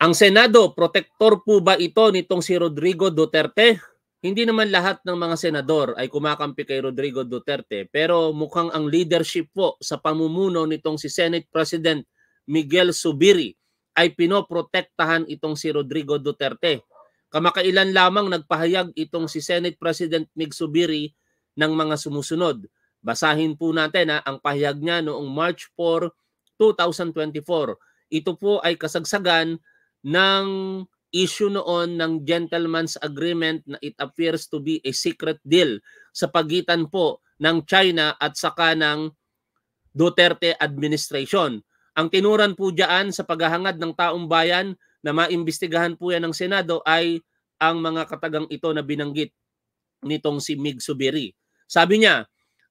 Ang Senado, protector po ba ito nitong si Rodrigo Duterte? Hindi naman lahat ng mga senador ay kumakampi kay Rodrigo Duterte pero mukhang ang leadership po sa pamumuno nitong si Senate President Miguel Subiri ay pinoprotektahan itong si Rodrigo Duterte. Kamakailan lamang nagpahayag itong si Senate President Mig Subiri ng mga sumusunod. Basahin po natin ha, ah, ang pahayag niya noong March 4, 2024. Ito po ay kasagsagan ng issue noon ng gentleman's agreement na it appears to be a secret deal sa pagitan po ng China at saka ng Duterte administration. Ang tinuran po dyan sa paghahangad ng taong bayan na maimbestigahan po yan ng Senado ay ang mga katagang ito na binanggit nitong si Mig Subiri. Sabi niya,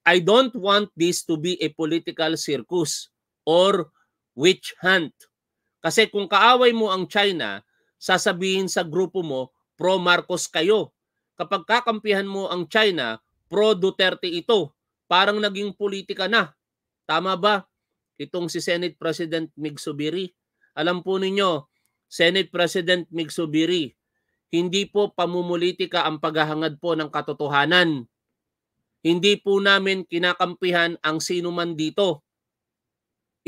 I don't want this to be a political circus or witch hunt kasi kung kaaway mo ang China, sasabihin sa grupo mo, pro-Marcos kayo. Kapag kakampihan mo ang China, pro-Duterte ito. Parang naging politika na. Tama ba? Itong si Senate President Migsubiri. Alam po ninyo, Senate President Migsubiri, hindi po pamumulitika ang paghahangad po ng katotohanan. Hindi po namin kinakampihan ang sino man dito.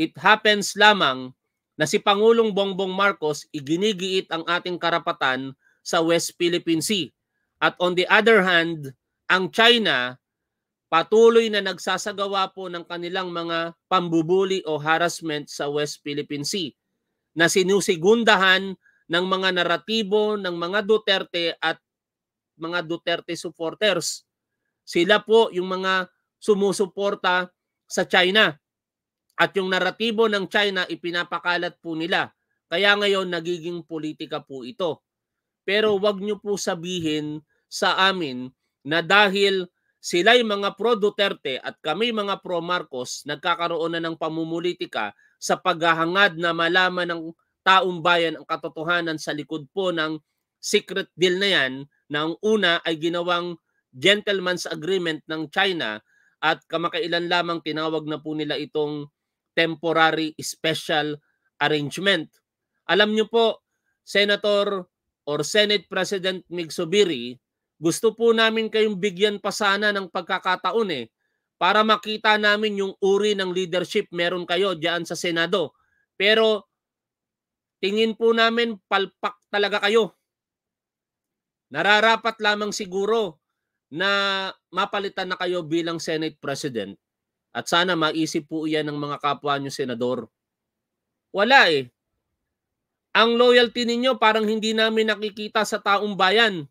It happens lamang na si Pangulong Bongbong Marcos iginigiit ang ating karapatan sa West Philippine Sea. At on the other hand, ang China patuloy na nagsasagawa po ng kanilang mga pambubuli o harassment sa West Philippine Sea na sinusigundahan ng mga naratibo ng mga Duterte at mga Duterte supporters. Sila po yung mga sumusuporta sa China. At yung naratibo ng China, ipinapakalat po nila. Kaya ngayon, nagiging politika po ito. Pero wag nyo po sabihin sa amin na dahil sila'y mga pro-Duterte at kami mga pro-Marcos nagkakaroon na ng pamumulitika sa paghahangad na malaman ng taong bayan ang katotohanan sa likod po ng secret deal na yan na ang una ay ginawang gentleman's agreement ng China at kamakailan lamang tinawag na po nila itong temporary special arrangement. Alam niyo po, Senator or Senate President Migsubiri, gusto po namin kayong bigyan pa sana ng pagkakataon eh para makita namin yung uri ng leadership meron kayo diyan sa Senado. Pero tingin po namin palpak talaga kayo. Nararapat lamang siguro na mapalitan na kayo bilang Senate President at sana maisip po iyan ng mga kapwa nyo senador. Wala eh. Ang loyalty ninyo parang hindi namin nakikita sa taong bayan.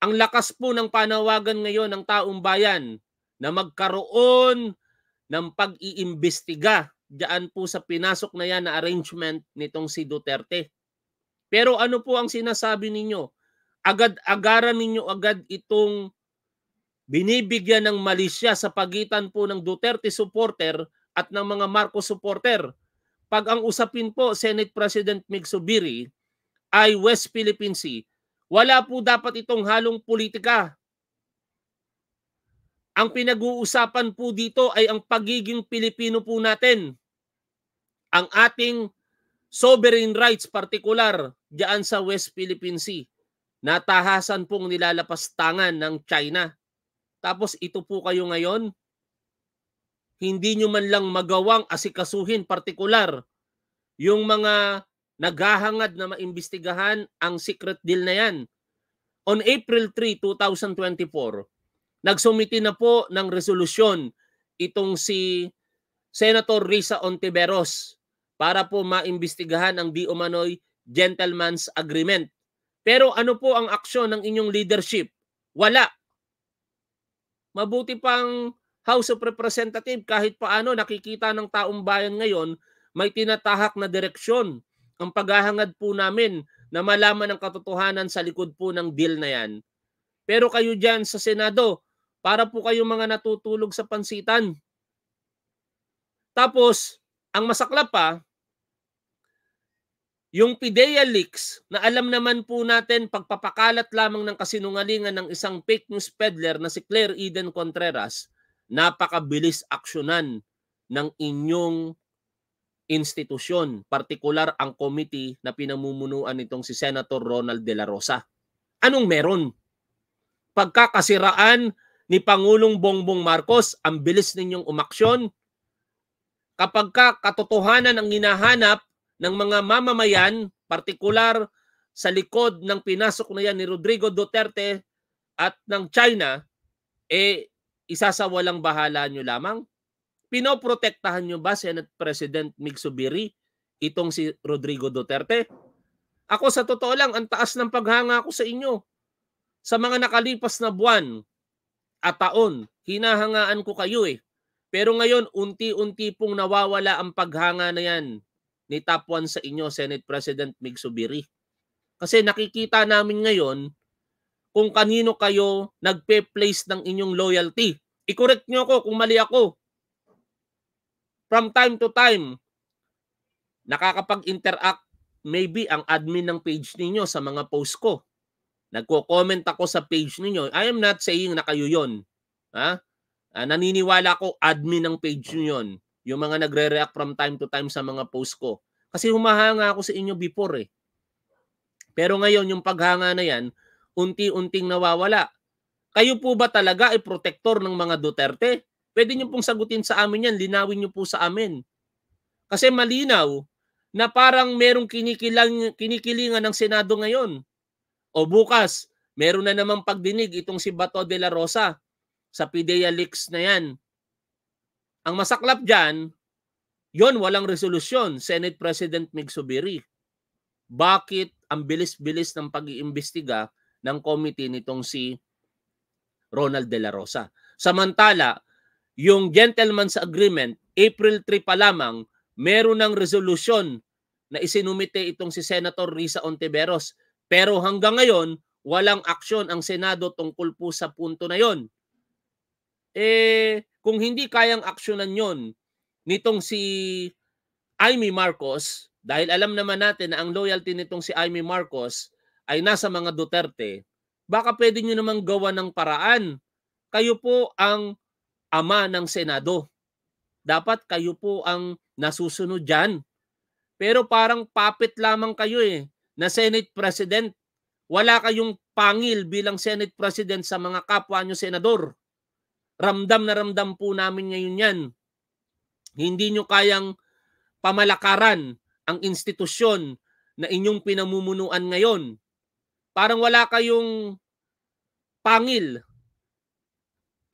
Ang lakas po ng panawagan ngayon ng taong bayan na magkaroon ng pag-iimbestiga diyan po sa pinasok na yan na arrangement nitong si Duterte. Pero ano po ang sinasabi ninyo? Agad-agaran ninyo agad itong binibigyan ng mali sa pagitan po ng Duterte supporter at ng mga Marcos supporter. Pag ang usapin po Senate President Migsubiri ay West Philippine Sea, wala po dapat itong halong politika. Ang pinag-uusapan po dito ay ang pagiging Pilipino po natin. Ang ating sovereign rights particular diyan sa West Philippine Sea. na tahasan pong nilalapastangan ng China tapos ito po kayo ngayon, hindi nyo man lang magawang asikasuhin partikular yung mga naghahangad na maimbestigahan ang secret deal na yan. On April 3, 2024, nagsumiti na po ng resolusyon itong si Senator Risa Ontiveros para po maimbestigahan ang di umano'y gentleman's agreement. Pero ano po ang aksyon ng inyong leadership? Wala. Mabuti pang House of Representatives kahit paano nakikita ng taong bayan ngayon may tinatahak na direksyon ang paghahangad po namin na malaman ang katotohanan sa likod po ng deal na yan. Pero kayo dyan sa Senado, para po kayong mga natutulog sa pansitan. Tapos, ang masaklap pa, yung PIDEA leaks na alam naman po natin pagpapakalat lamang ng kasinungalingan ng isang fake news peddler na si Claire Eden Contreras, napakabilis aksyonan ng inyong institusyon, partikular ang committee na pinamumunuan nitong si Senator Ronald De La Rosa. Anong meron? Pagkakasiraan ni Pangulong Bongbong Marcos, ang bilis ninyong umaksyon. Kapag ka katotohanan ang hinahanap, ng mga mamamayan, partikular sa likod ng pinasok na yan ni Rodrigo Duterte at ng China, eh isa sa walang bahala nyo lamang? Pinoprotektahan nyo ba Senate President Migsubiri itong si Rodrigo Duterte? Ako sa totoo lang, ang taas ng paghanga ko sa inyo. Sa mga nakalipas na buwan at taon, hinahangaan ko kayo eh. Pero ngayon, unti-unti pong nawawala ang paghanga na yan ni top 1 sa inyo, Senate President Mig Kasi nakikita namin ngayon kung kanino kayo nagpe-place ng inyong loyalty. I-correct nyo ako kung mali ako. From time to time, nakakapag-interact maybe ang admin ng page ninyo sa mga post ko. Nagko-comment ako sa page ninyo. I am not saying na kayo yon. Ha? Ah, naniniwala ko admin ng page nyo yon. Yung mga nagre-react from time to time sa mga post ko. Kasi humahanga ako sa inyo before eh. Pero ngayon, yung paghanga na yan, unti-unting nawawala. Kayo po ba talaga ay protector ng mga Duterte? Pwede niyo pong sagutin sa amin yan, linawin niyo po sa amin. Kasi malinaw na parang merong kinikilang, kinikilingan ng Senado ngayon. O bukas, meron na namang pagdinig itong si Bato de la Rosa sa PDEA leaks na yan. Ang masaklap dyan, yon walang resolusyon. Senate President Mig Bakit ang bilis-bilis ng pag-iimbestiga ng committee nitong si Ronald De La Rosa? Samantala, yung gentleman's agreement, April 3 pa lamang, meron ng resolusyon na isinumite itong si Senator Risa Ontiveros. Pero hanggang ngayon, walang aksyon ang Senado tungkol po sa punto na yon eh kung hindi kayang aksyonan yon nitong si Amy Marcos, dahil alam naman natin na ang loyalty nitong si Amy Marcos ay nasa mga Duterte, baka pwede nyo namang gawa ng paraan. Kayo po ang ama ng Senado. Dapat kayo po ang nasusunod dyan. Pero parang papit lamang kayo eh, na Senate President. Wala kayong pangil bilang Senate President sa mga kapwa nyo senador Ramdam na ramdam po namin ngayon yan. Hindi nyo kayang pamalakaran ang institusyon na inyong pinamumunuan ngayon. Parang wala kayong pangil.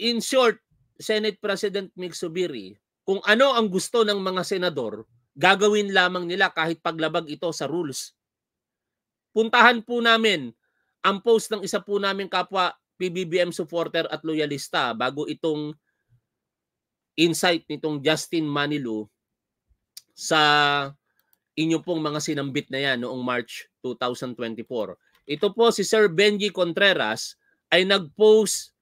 In short, Senate President Mick Subiri, kung ano ang gusto ng mga senador, gagawin lamang nila kahit paglabag ito sa rules. Puntahan po namin ang post ng isa po namin kapwa PBBM supporter at loyalista bago itong insight nitong Justin Manilu sa inyo pong mga sinambit na yan noong March 2024. Ito po si Sir Benji Contreras ay nag-post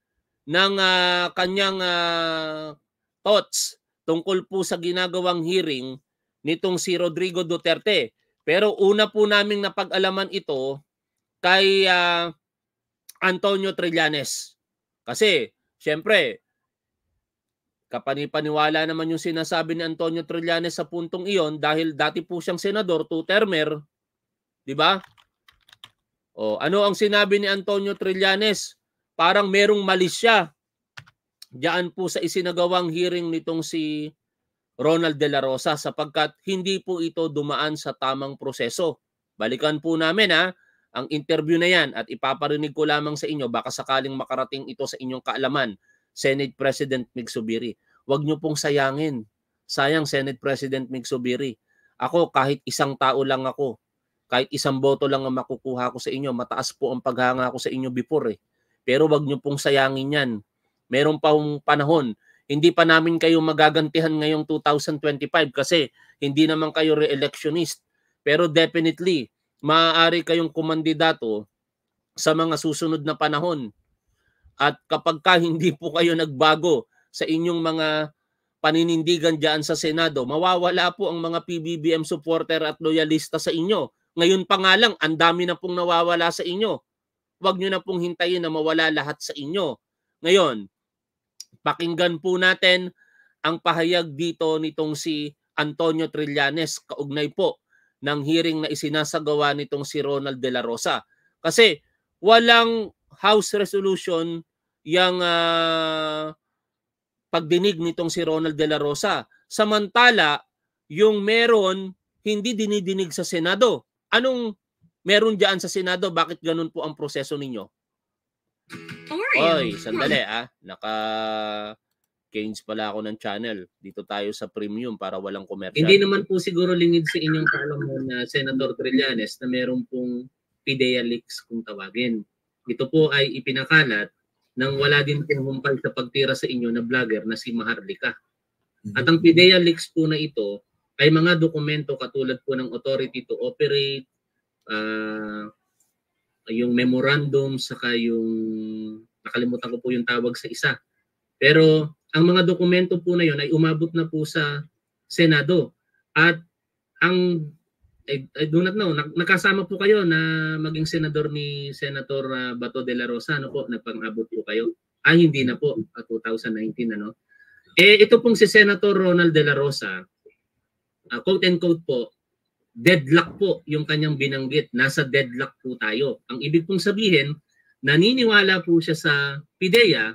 ng uh, kanyang uh, thoughts tungkol po sa ginagawang hearing nitong si Rodrigo Duterte. Pero una po naming napag-alaman ito kay uh, Antonio Trillanes. Kasi, syempre, kapanipaniwala naman yung sinasabi ni Antonio Trillanes sa puntong iyon dahil dati po siyang senador, two-termer, di ba? O, ano ang sinabi ni Antonio Trillanes? Parang merong mali siya. Diyan po sa isinagawang hearing nitong si Ronald De La Rosa sapagkat hindi po ito dumaan sa tamang proseso. Balikan po namin ha, ang interview na yan at ipaparinig ko lamang sa inyo baka sakaling makarating ito sa inyong kaalaman, Senate President Migsubiri. Huwag niyo pong sayangin. Sayang Senate President Migsubiri. Ako kahit isang tao lang ako, kahit isang boto lang ang makukuha ko sa inyo, mataas po ang paghanga ko sa inyo before eh. Pero wag niyo pong sayangin yan. Meron pa hong panahon. Hindi pa namin kayo magagantihan ngayong 2025 kasi hindi naman kayo re-electionist. Pero definitely, maaari kayong kumandidato sa mga susunod na panahon. At kapag ka hindi po kayo nagbago sa inyong mga paninindigan diyan sa Senado, mawawala po ang mga PBBM supporter at loyalista sa inyo. Ngayon pa nga lang, ang dami na pong nawawala sa inyo. Huwag nyo na pong hintayin na mawala lahat sa inyo. Ngayon, pakinggan po natin ang pahayag dito nitong si Antonio Trillanes, kaugnay po ng hearing na isinasagawa nitong si Ronald De La Rosa. Kasi walang House resolution yang uh, pagdinig nitong si Ronald De La Rosa. Samantala, yung meron hindi dinidinig sa Senado. Anong meron diyan sa Senado? Bakit ganun po ang proseso ninyo? Oy, sandali ah. Naka Nag-change pala ako ng channel. Dito tayo sa premium para walang commercial. Hindi naman po siguro lingid sa inyong kaalaman na Senator Trillanes na meron pong PIDEA leaks kung tawagin. Ito po ay ipinakalat nang wala din tinahumpal sa pagtira sa inyo na vlogger na si Maharlika. Mhm. At ang PIDEA leaks po na ito ay mga dokumento katulad po ng authority to operate, uh, yung memorandum, saka yung nakalimutan ko po yung tawag sa isa. Pero ang mga dokumento po na yon ay umabot na po sa Senado. At ang I, I do not know, nakasama po kayo na maging senador ni Senator ah, Bato de la Rosa, ano po, nagpang-abot po kayo? Ay, ah, hindi na po, 2019, ah, ano? Eh, ito pong si Senator Ronald de la Rosa, uh, quote and quote po, deadlock po yung kanyang binanggit. Nasa deadlock po tayo. Ang ibig pong sabihin, naniniwala po siya sa PIDEA,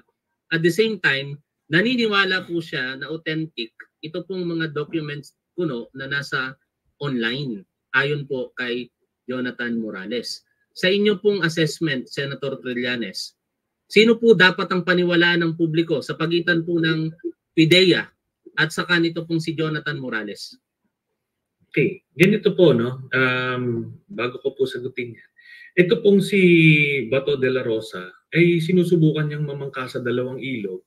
at the same time, Naniniwala po siya na authentic ito pong mga documents kuno na nasa online ayon po kay Jonathan Morales. Sa inyo pong assessment, Senator Trillanes, sino po dapat ang paniwalaan ng publiko sa pagitan po ng PIDEA at saka nito pong si Jonathan Morales? Okay, ganito po no. Um, bago ko po sagutin yan. Ito pong si Bato de la Rosa ay sinusubukan niyang mamangka sa dalawang ilog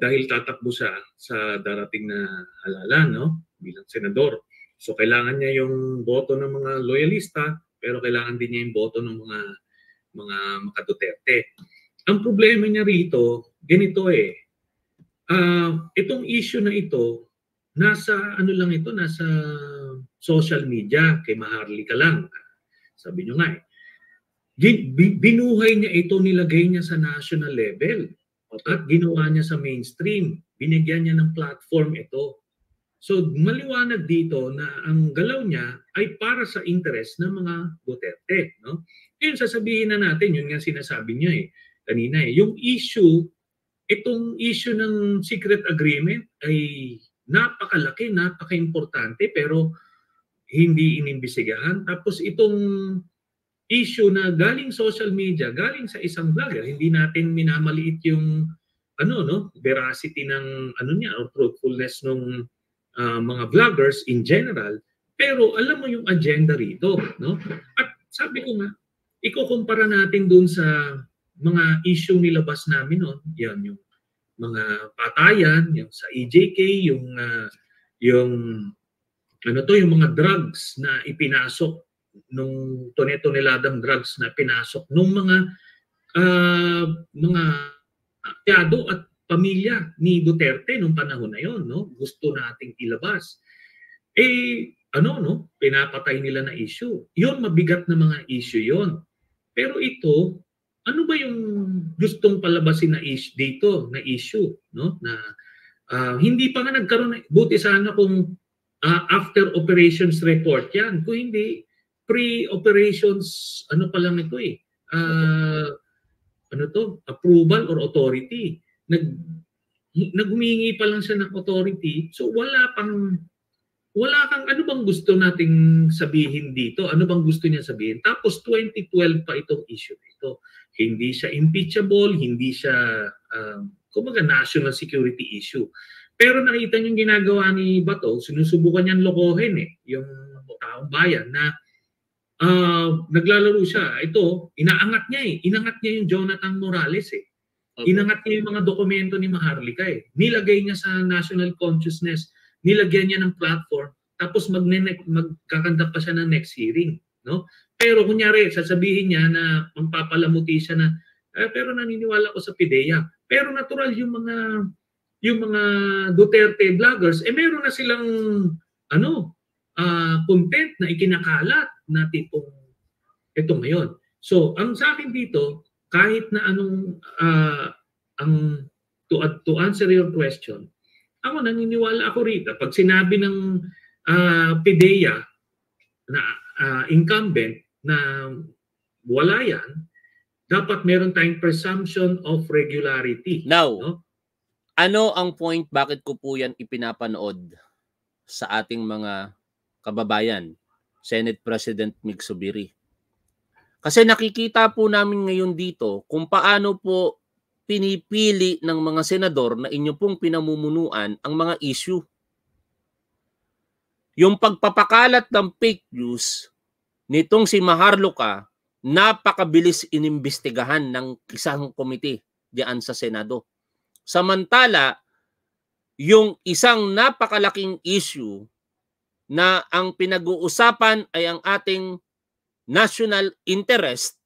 dahil tatakbo siya sa darating na halalan no bilang senador. So kailangan niya yung boto ng mga loyalista pero kailangan din niya yung boto ng mga mga makaduterte. Ang problema niya rito, ganito eh. Uh, itong issue na ito, nasa ano lang ito, nasa social media, kay Maharlika lang. Sabi niyo nga eh. Binuhay niya ito, nilagay niya sa national level. At ginawa niya sa mainstream. Binigyan niya ng platform ito. So maliwanag dito na ang galaw niya ay para sa interest ng mga Duterte. No? Ngayon sasabihin na natin, yun nga sinasabi niya eh, kanina eh. Yung issue, itong issue ng secret agreement ay napakalaki, napakaimportante pero hindi inimbisigahan. Tapos itong issue na galing social media, galing sa isang vlogger, hindi natin minamaliit yung ano no, veracity ng ano niya or truthfulness ng uh, ah, mga vloggers in general, pero alam mo yung agenda rito, no? At sabi ko nga, ikukumpara natin doon sa mga issue nilabas namin noon, yan yung mga patayan, yung sa EJK, yung uh, yung ano to, yung mga drugs na ipinasok nung tone-toneladang drugs na pinasok nung mga uh, mga tiyado at pamilya ni Duterte nung panahon na yon, no? Gusto nating ilabas. Eh, ano, no? Pinapatay nila na issue. Yon, mabigat na mga issue yon. Pero ito, ano ba yung gustong palabasin na issue dito, na issue, no? Na uh, hindi pa nga nagkaroon, buti sana kung uh, after operations report yan. Kung hindi, pre-operations, ano pa lang ito eh, uh, ano to, approval or authority. Nag, naghumingi pa lang siya ng authority. So wala pang, wala kang, ano bang gusto nating sabihin dito? Ano bang gusto niya sabihin? Tapos 2012 pa itong issue ito. Hindi siya impeachable, hindi siya, um, kumbaga national security issue. Pero nakita niyo yung ginagawa ni Bato, sinusubukan niyang lokohin eh, yung taong bayan na uh, naglalaro siya. Ito, inaangat niya eh. Inangat niya yung Jonathan Morales eh. Okay. Inangat niya yung mga dokumento ni Maharlika eh. Nilagay niya sa national consciousness. Nilagyan niya ng platform. Tapos magne magkakanda pa siya ng next hearing. No? Pero kunyari, sasabihin niya na magpapalamuti siya na, eh, pero naniniwala ko sa PIDEA. Pero natural yung mga yung mga Duterte vloggers, eh meron na silang ano, uh, content na ikinakalat natin itong, ito ngayon. So, ang sa akin dito, kahit na anong, uh, ang, to, to answer your question, ako naniniwala ako rito. Pag sinabi ng uh, PIDEA na uh, incumbent na wala yan, dapat meron tayong presumption of regularity. Now, no? ano ang point bakit ko po yan ipinapanood sa ating mga kababayan? Senate President Migsubiri. Kasi nakikita po namin ngayon dito kung paano po pinipili ng mga senador na inyo pong pinamumunuan ang mga issue. Yung pagpapakalat ng fake news nitong si Maharlika, napakabilis inimbestigahan ng isang komite diyan sa Senado. Samantala, yung isang napakalaking issue na ang pinag-uusapan ay ang ating national interest,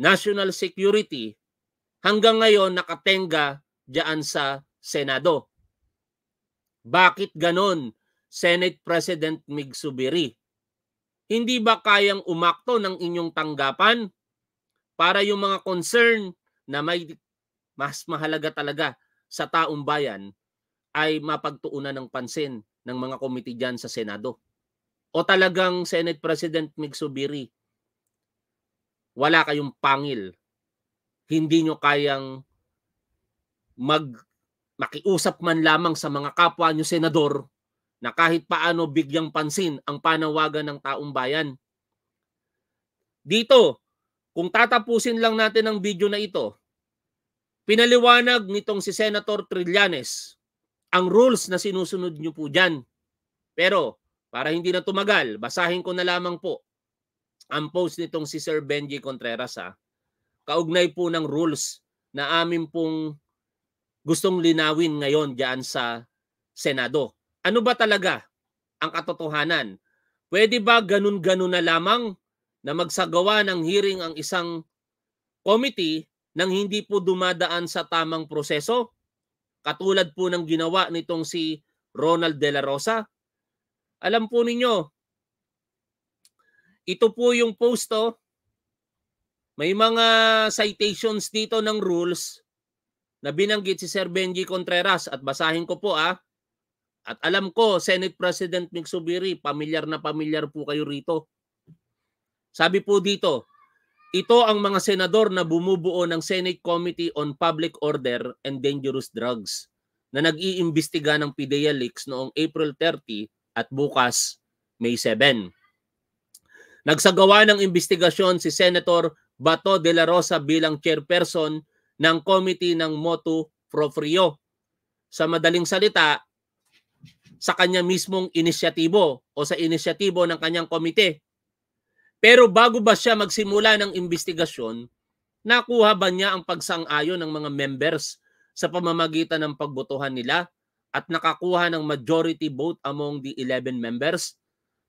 national security, hanggang ngayon nakatenga diyan sa Senado. Bakit ganon, Senate President Migsubiri? Hindi ba kayang umakto ng inyong tanggapan para yung mga concern na may mas mahalaga talaga sa taong bayan ay mapagtuunan ng pansin ng mga komite dyan sa Senado? o talagang Senate President Migsubiri, wala kayong pangil. Hindi nyo kayang mag makiusap man lamang sa mga kapwa nyo senador na kahit paano bigyang pansin ang panawagan ng taong bayan. Dito, kung tatapusin lang natin ang video na ito, pinaliwanag nitong si Senator Trillanes ang rules na sinusunod nyo po dyan. Pero para hindi na tumagal, basahin ko na lamang po ang post nitong si Sir Benji Contreras ha. Kaugnay po ng rules na amin pong gustong linawin ngayon diyan sa Senado. Ano ba talaga ang katotohanan? Pwede ba ganun-ganun na lamang na magsagawa ng hearing ang isang committee nang hindi po dumadaan sa tamang proseso? Katulad po ng ginawa nitong si Ronald De La Rosa alam po ninyo, ito po yung post to. Oh. May mga citations dito ng rules na binanggit si Sir Benji Contreras at basahin ko po ah. At alam ko, Senate President Mick pamilyar na pamilyar po kayo rito. Sabi po dito, ito ang mga senador na bumubuo ng Senate Committee on Public Order and Dangerous Drugs na nag-iimbestiga ng PDEA leaks noong April 30 at bukas May 7. Nagsagawa ng investigasyon si Senator Bato de la Rosa bilang chairperson ng Committee ng Motu Proprio. Sa madaling salita, sa kanya mismong inisyatibo o sa inisyatibo ng kanyang komite. Pero bago ba siya magsimula ng investigasyon, nakuha ba niya ang pagsang-ayon ng mga members sa pamamagitan ng pagbotohan nila at nakakuha ng majority vote among the 11 members?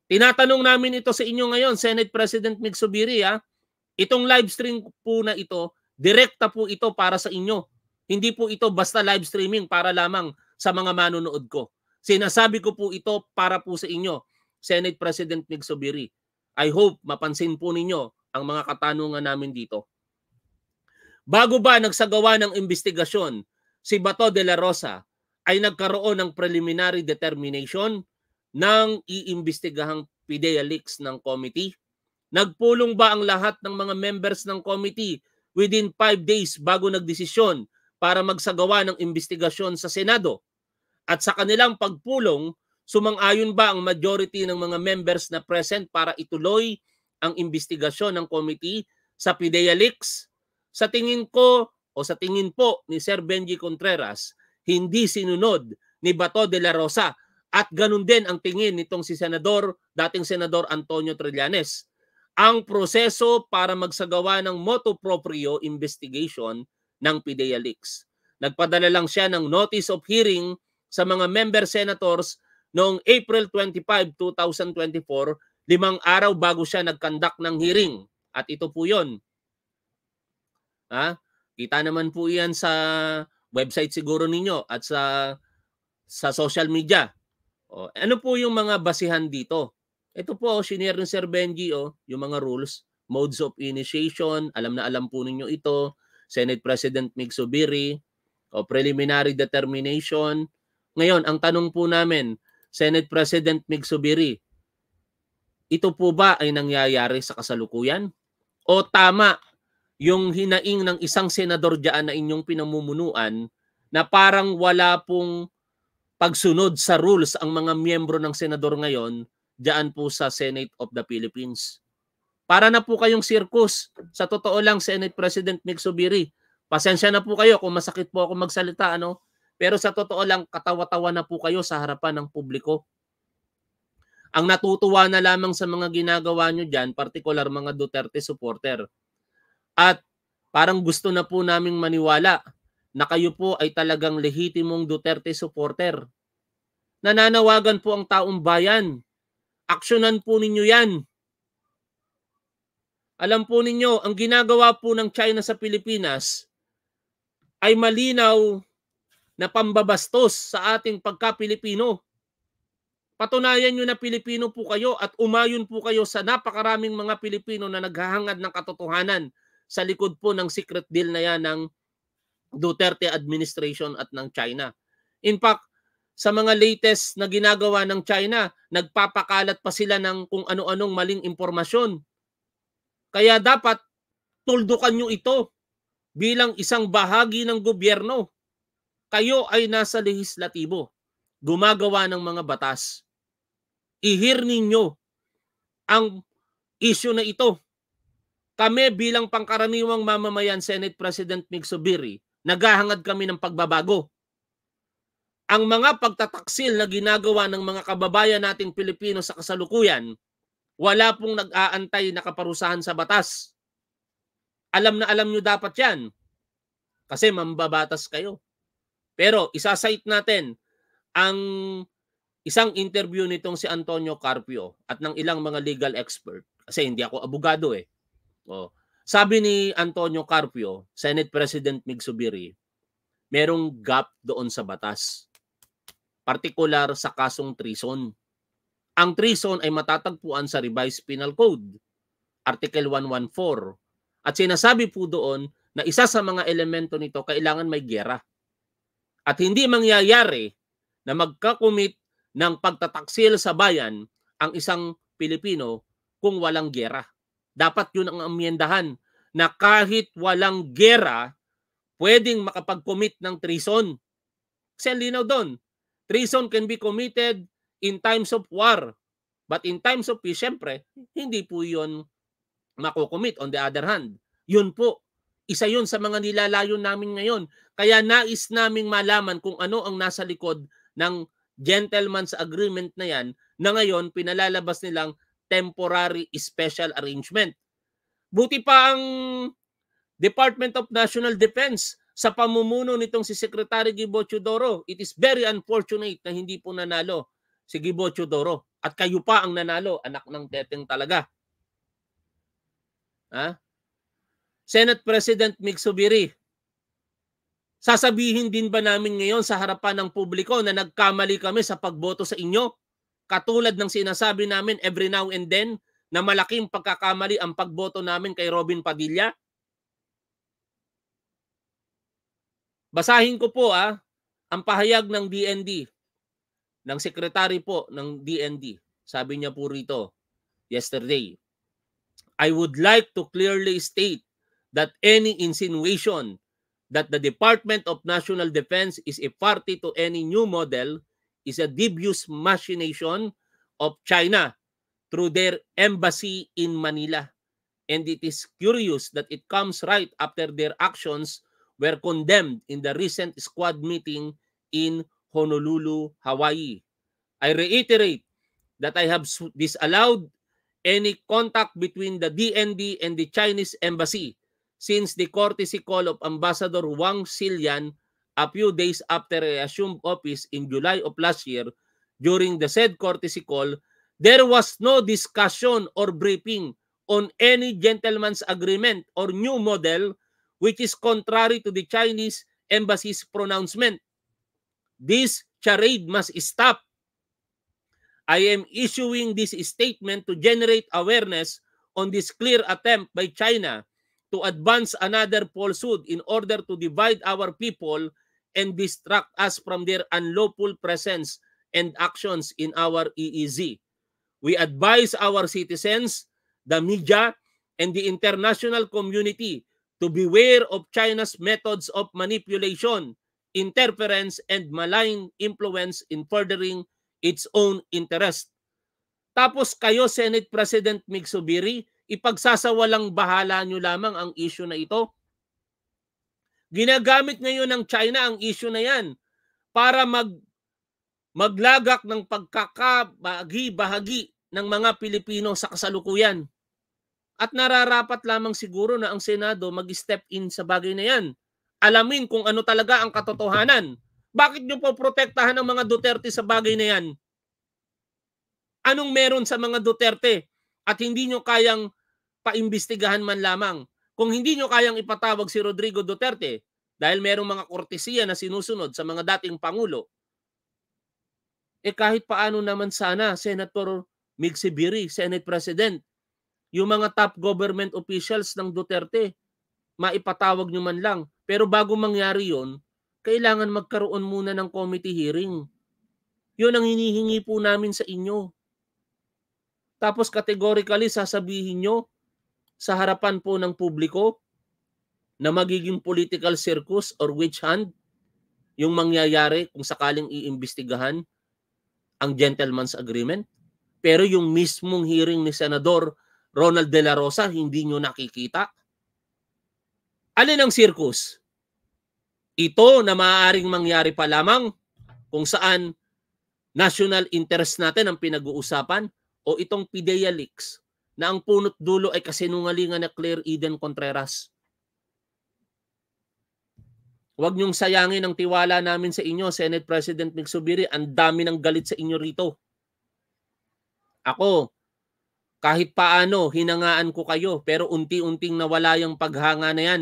Tinatanong namin ito sa inyo ngayon, Senate President Mig Subiri. Ha? Itong live stream po na ito, direkta po ito para sa inyo. Hindi po ito basta live streaming para lamang sa mga manonood ko. Sinasabi ko po ito para po sa inyo, Senate President Mig I hope mapansin po ninyo ang mga katanungan namin dito. Bago ba nagsagawa ng investigasyon si Bato de la Rosa ay nagkaroon ng preliminary determination ng iimbestigahang PIDEA leaks ng committee? Nagpulong ba ang lahat ng mga members ng committee within 5 days bago nagdesisyon para magsagawa ng investigasyon sa Senado? At sa kanilang pagpulong, sumang-ayon ba ang majority ng mga members na present para ituloy ang investigasyon ng committee sa PIDEA leaks? Sa tingin ko o sa tingin po ni Sir Benji Contreras, hindi sinunod ni Bato de la Rosa at ganun din ang tingin nitong si Senador, dating Senador Antonio Trillanes. Ang proseso para magsagawa ng motu proprio investigation ng PIDEA leaks. Nagpadala lang siya ng notice of hearing sa mga member senators noong April 25, 2024, limang araw bago siya nagkandak ng hearing. At ito po yun. Ha? Kita naman po yan sa website siguro ninyo at sa sa social media. O, ano po yung mga basihan dito? Ito po, shinare ni Sir Benji, o, yung mga rules, modes of initiation, alam na alam po ninyo ito, Senate President Mig o, preliminary determination. Ngayon, ang tanong po namin, Senate President Mig ito po ba ay nangyayari sa kasalukuyan? O tama yung hinaing ng isang senador diyan na inyong pinamumunuan na parang wala pong pagsunod sa rules ang mga miyembro ng senador ngayon diyan po sa Senate of the Philippines. Para na po kayong sirkus. Sa totoo lang, Senate President Mick Subiri, pasensya na po kayo kung masakit po ako magsalita. Ano? Pero sa totoo lang, katawa-tawa na po kayo sa harapan ng publiko. Ang natutuwa na lamang sa mga ginagawa nyo dyan, particular mga Duterte supporter, at parang gusto na po naming maniwala na kayo po ay talagang lehitimong Duterte supporter. Nananawagan po ang taong bayan. Aksyonan po ninyo yan. Alam po ninyo, ang ginagawa po ng China sa Pilipinas ay malinaw na pambabastos sa ating pagka-Pilipino. Patunayan nyo na Pilipino po kayo at umayon po kayo sa napakaraming mga Pilipino na naghahangad ng katotohanan sa likod po ng secret deal na yan ng Duterte administration at ng China. In fact, sa mga latest na ginagawa ng China, nagpapakalat pa sila ng kung ano-anong maling impormasyon. Kaya dapat tuldukan nyo ito bilang isang bahagi ng gobyerno. Kayo ay nasa lehislatibo, gumagawa ng mga batas. Ihir ninyo ang issue na ito kami bilang pangkaraniwang mamamayan Senate President Mixubiri, naghahangad kami ng pagbabago. Ang mga pagtataksil na ginagawa ng mga kababayan nating Pilipino sa kasalukuyan, wala pong nag-aantay na kaparusahan sa batas. Alam na alam nyo dapat yan. Kasi mambabatas kayo. Pero isasite natin ang isang interview nitong si Antonio Carpio at ng ilang mga legal expert. Kasi hindi ako abogado eh Oh. Sabi ni Antonio Carpio, Senate President Migsubiri, merong gap doon sa batas. Partikular sa kasong treason. Ang treason ay matatagpuan sa Revised Penal Code, Article 114. At sinasabi po doon na isa sa mga elemento nito kailangan may gera. At hindi mangyayari na magkakumit ng pagtataksil sa bayan ang isang Pilipino kung walang gera. Dapat yun ang amyendahan na kahit walang gera, pwedeng makapag-commit ng treason. Kasi linaw doon, treason can be committed in times of war. But in times of peace, syempre, hindi po yun makukumit. On the other hand, yun po, isa yun sa mga nilalayo namin ngayon. Kaya nais naming malaman kung ano ang nasa likod ng gentleman's agreement na yan na ngayon pinalalabas nilang Temporary Special Arrangement. Buti pa ang Department of National Defense sa pamumuno nitong si Secretary Gibo Chudoro. It is very unfortunate na hindi po nanalo si Gibo Chudoro. At kayo pa ang nanalo, anak ng teteng talaga. Ha? Senate President Mick sasabihin din ba namin ngayon sa harapan ng publiko na nagkamali kami sa pagboto sa inyo? Katulad ng sinasabi namin every now and then na malaking pagkakamali ang pagboto namin kay Robin Padilla. Basahin ko po ah, ang pahayag ng DND, ng sekretary po ng DND. Sabi niya po rito yesterday, I would like to clearly state that any insinuation that the Department of National Defense is a party to any new model is a devious machination of China through their embassy in Manila. And it is curious that it comes right after their actions were condemned in the recent squad meeting in Honolulu, Hawaii. I reiterate that I have disallowed any contact between the DND and the Chinese embassy since the courtesy call of Ambassador Wang Silian a few days after I assumed office in July of last year, during the said courtesy call, there was no discussion or briefing on any gentleman's agreement or new model which is contrary to the Chinese embassy's pronouncement. This charade must stop. I am issuing this statement to generate awareness on this clear attempt by China to advance another falsehood in order to divide our people and distract us from their unlawful presence and actions in our EEZ. We advise our citizens, the media, and the international community to beware of China's methods of manipulation, interference, and malign influence in furthering its own interest. Tapos kayo, Senate President Mixubiri, ipagsasawalang bahala nyo lamang ang issue na ito Ginagamit ngayon ng China ang issue na yan para mag maglagak ng pagkakabahagi-bahagi ng mga Pilipino sa kasalukuyan. At nararapat lamang siguro na ang Senado mag-step in sa bagay na yan. Alamin kung ano talaga ang katotohanan. Bakit nyo po protektahan ang mga Duterte sa bagay na yan? Anong meron sa mga Duterte at hindi nyo kayang paimbestigahan man lamang? Kung hindi nyo kayang ipatawag si Rodrigo Duterte dahil merong mga kortesiya na sinusunod sa mga dating pangulo, eh kahit paano naman sana, Senator Mig Senate President, yung mga top government officials ng Duterte, maipatawag nyo man lang. Pero bago mangyari yon kailangan magkaroon muna ng committee hearing. Yun ang hinihingi po namin sa inyo. Tapos categorically sasabihin nyo, sa harapan po ng publiko na magiging political circus or witch hunt yung mangyayari kung sakaling iimbestigahan ang gentleman's agreement. Pero yung mismong hearing ni Senador Ronald De La Rosa, hindi nyo nakikita. Alin ang circus? Ito na maaaring mangyari pa lamang kung saan national interest natin ang pinag-uusapan o itong PIDEA leaks na ang punot dulo ay kasinungalingan na Claire Eden Contreras. Huwag niyong sayangin ang tiwala namin sa inyo, Senate President Migsubiri. Ang dami ng galit sa inyo rito. Ako, kahit paano, hinangaan ko kayo pero unti-unting nawala yung paghanga na yan.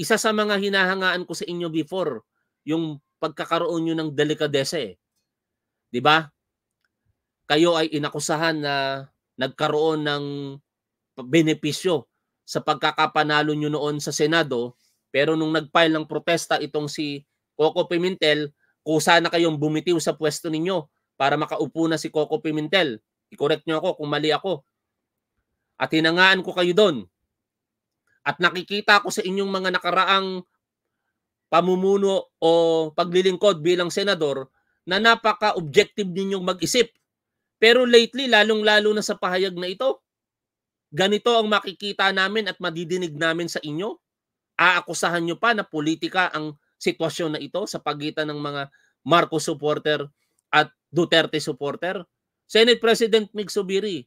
Isa sa mga hinahangaan ko sa inyo before, yung pagkakaroon nyo ng delikadese. Eh. ba? Diba? Kayo ay inakusahan na nagkaroon ng benepisyo sa pagkakapanalo nyo noon sa Senado. Pero nung nagpile ng protesta itong si Coco Pimentel, kusa na kayong bumitiw sa pwesto ninyo para makaupo na si Coco Pimentel. I-correct nyo ako kung mali ako. At hinangaan ko kayo doon. At nakikita ko sa inyong mga nakaraang pamumuno o paglilingkod bilang senador na napaka-objective ninyong mag-isip pero lately, lalong-lalo na sa pahayag na ito, ganito ang makikita namin at madidinig namin sa inyo. Aakusahan nyo pa na politika ang sitwasyon na ito sa pagitan ng mga Marcos supporter at Duterte supporter. Senate President Mig Subiri,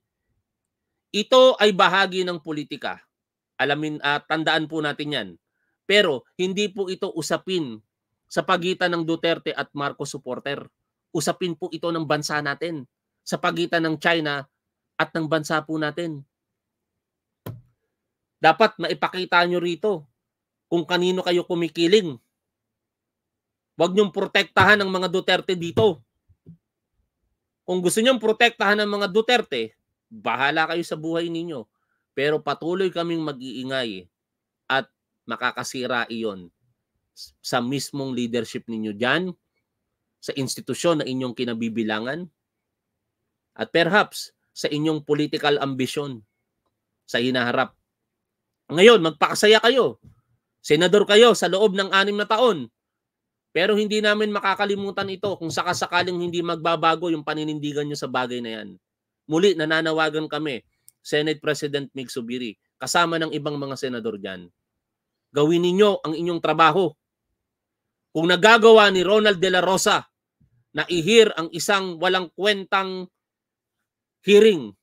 ito ay bahagi ng politika. Alamin at uh, tandaan po natin 'yan. Pero hindi po ito usapin sa pagitan ng Duterte at Marcos supporter. Usapin po ito ng bansa natin sa pagitan ng China at ng bansa po natin. Dapat maipakita nyo rito kung kanino kayo kumikiling. Huwag nyong protektahan ang mga Duterte dito. Kung gusto nyong protektahan ang mga Duterte, bahala kayo sa buhay ninyo. Pero patuloy kaming mag-iingay at makakasira iyon sa mismong leadership ninyo dyan, sa institusyon na inyong kinabibilangan, at perhaps sa inyong political ambition sa hinaharap. Ngayon, magpakasaya kayo. Senador kayo sa loob ng anim na taon. Pero hindi namin makakalimutan ito kung sakasakaling hindi magbabago yung paninindigan nyo sa bagay na yan. Muli, nananawagan kami, Senate President Mig Subiri, kasama ng ibang mga senador dyan. Gawin ninyo ang inyong trabaho. Kung nagagawa ni Ronald De La Rosa na ihir ang isang walang kwentang hearing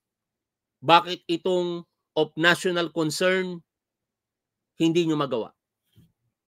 bakit itong of national concern hindi nyo magawa.